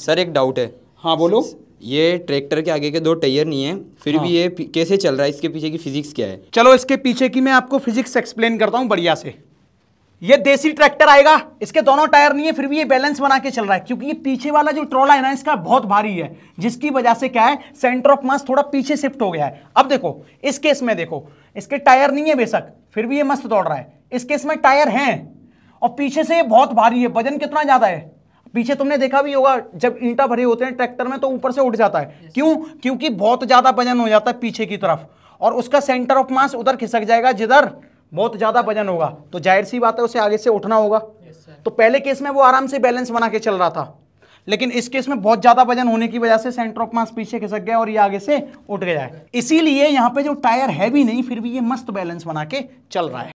Sir एक doubt है हाँ बोलो ये ट्रैक्टर के आगे के दो टायर नहीं है फिर हाँ। भी ये कैसे चल रहा है इसके पीछे की फिजिक्स क्या है चलो इसके पीछे की मैं आपको फिजिक्स एक्सप्लेन करता हूँ बढ़िया से ये देसी ट्रैक्टर आएगा इसके दोनों टायर नहीं है फिर भी ये बैलेंस बना के चल रहा है क्योंकि ये पीछे वाला जो ट्रोला है ना इसका बहुत भारी है जिसकी वजह से क्या है सेंटर ऑफ मास थोड़ा पीछे शिफ्ट हो गया है अब देखो इस केस में देखो इसके टायर नहीं है बेशक फिर भी ये मस्त दौड़ रहा है इस केस में टायर हैं और पीछे से ये बहुत भारी है वजन कितना ज़्यादा है पीछे तुमने देखा भी होगा जब ईंटा भरे होते हैं ट्रैक्टर में तो ऊपर से उठ जाता है क्यों क्योंकि बहुत ज्यादा वजन हो जाता है पीछे की तरफ और उसका सेंटर ऑफ मास उधर खिसक जाएगा जिधर बहुत ज्यादा वजन होगा तो जाहिर सी बात है उसे आगे से उठना होगा तो पहले केस में वो आराम से बैलेंस बना के चल रहा था लेकिन इस केस में बहुत ज्यादा वजन होने की वजह से सेंटर ऑफ मास पीछे खिसक गया और ये आगे से उठ गया है इसीलिए यहाँ पे जो टायर है भी नहीं फिर भी ये मस्त बैलेंस बना के चल रहा है